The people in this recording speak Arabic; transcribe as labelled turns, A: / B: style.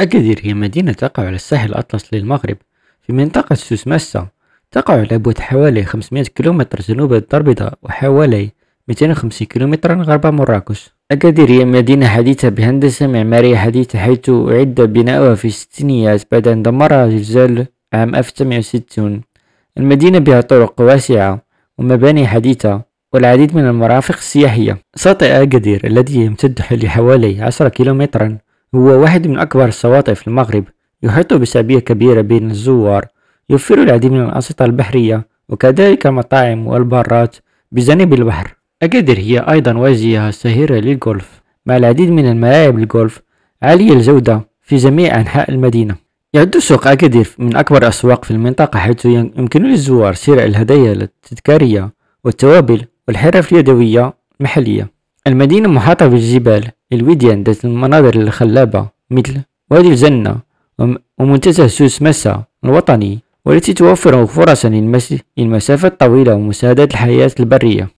A: أكادير هي مدينة تقع على الساحل الأطلس للمغرب في منطقة سوس ماسا تقع على بعد حوالي 500 كيلومتر جنوب الدار وحوالي 250 كيلومترا غرب مراكش أكادير هي مدينة حديثة بهندسة معمارية حديثة حيث أعد بناؤها في الستينيات بعد أن دمرها زلزال عام 1960 المدينة بها طرق واسعة ومباني حديثة والعديد من المرافق السياحية شاطئ أكادير الذي يمتد لحوالي 10 كيلومترا هو واحد من أكبر الشواطئ في المغرب يحيط بسابية كبيرة بين الزوار يوفر العديد من الأنشطة البحرية وكذلك المطاعم والبارات بجانب البحر أكادير هي أيضا واجهة شهيرة للغولف مع العديد من الملاعب الغولف عالية الجودة في جميع أنحاء المدينة يعد سوق أكادير من أكبر الأسواق في المنطقة حيث يمكن للزوار شراء الهدايا التذكارية والتوابل والحرف اليدوية المحلية المدينة محاطة بالجبال الوديان ذات المناظر الخلابة مثل وادي الجنة ومنتزه سوس مسا الوطني والتي توفر فرصا للمسافات الطويلة ومساعدة الحياة البرية